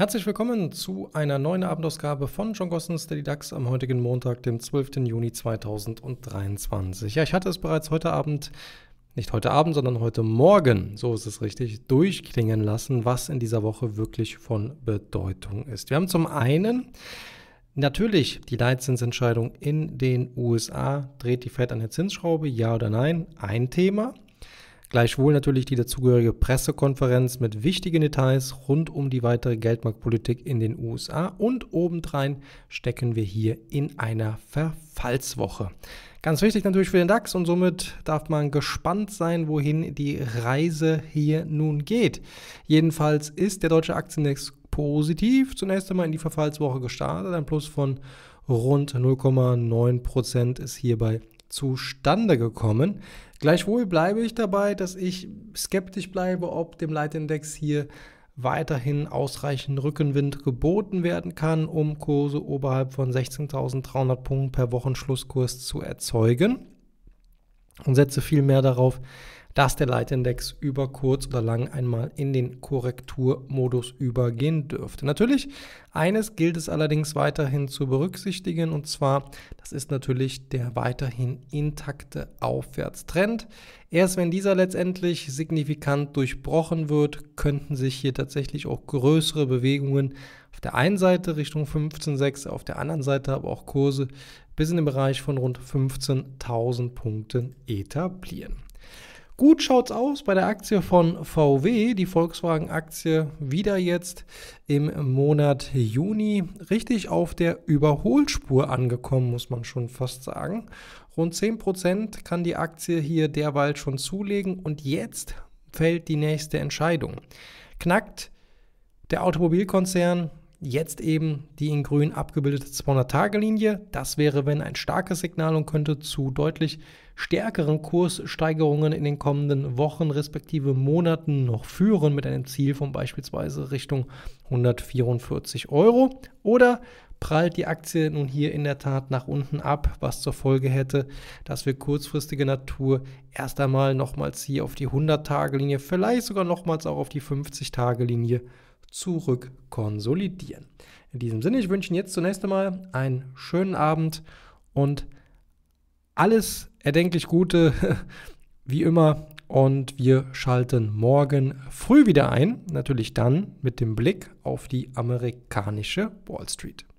Herzlich willkommen zu einer neuen Abendausgabe von John Gossens Daily DAX am heutigen Montag, dem 12. Juni 2023. Ja, ich hatte es bereits heute Abend, nicht heute Abend, sondern heute Morgen, so ist es richtig, durchklingen lassen, was in dieser Woche wirklich von Bedeutung ist. Wir haben zum einen natürlich die Leitzinsentscheidung in den USA. Dreht die Fed an der Zinsschraube, ja oder nein? Ein Thema. Gleichwohl natürlich die dazugehörige Pressekonferenz mit wichtigen Details rund um die weitere Geldmarktpolitik in den USA und obendrein stecken wir hier in einer Verfallswoche. Ganz wichtig natürlich für den DAX und somit darf man gespannt sein, wohin die Reise hier nun geht. Jedenfalls ist der deutsche Aktienindex positiv zunächst einmal in die Verfallswoche gestartet, ein Plus von rund 0,9% Prozent ist hierbei zustande gekommen. Gleichwohl bleibe ich dabei, dass ich skeptisch bleibe, ob dem Leitindex hier weiterhin ausreichend Rückenwind geboten werden kann, um Kurse oberhalb von 16.300 Punkten per Wochenschlusskurs zu erzeugen und setze vielmehr darauf, dass der Leitindex über kurz oder lang einmal in den Korrekturmodus übergehen dürfte. Natürlich, eines gilt es allerdings weiterhin zu berücksichtigen und zwar, das ist natürlich der weiterhin intakte Aufwärtstrend. Erst wenn dieser letztendlich signifikant durchbrochen wird, könnten sich hier tatsächlich auch größere Bewegungen auf der einen Seite Richtung 15,6, auf der anderen Seite aber auch Kurse bis in den Bereich von rund 15.000 Punkten etablieren. Gut schaut's aus bei der Aktie von VW, die Volkswagen-Aktie wieder jetzt im Monat Juni richtig auf der Überholspur angekommen, muss man schon fast sagen. Rund 10% kann die Aktie hier derweil schon zulegen und jetzt fällt die nächste Entscheidung. Knackt der Automobilkonzern Jetzt eben die in grün abgebildete 200-Tage-Linie. Das wäre, wenn ein starkes Signal und könnte zu deutlich stärkeren Kurssteigerungen in den kommenden Wochen respektive Monaten noch führen mit einem Ziel von beispielsweise Richtung 144 Euro. Oder prallt die Aktie nun hier in der Tat nach unten ab, was zur Folge hätte, dass wir kurzfristige Natur erst einmal nochmals hier auf die 100-Tage-Linie, vielleicht sogar nochmals auch auf die 50-Tage-Linie zurück konsolidieren. In diesem Sinne, ich wünsche Ihnen jetzt zunächst einmal einen schönen Abend und alles erdenklich Gute, wie immer. Und wir schalten morgen früh wieder ein, natürlich dann mit dem Blick auf die amerikanische Wall Street.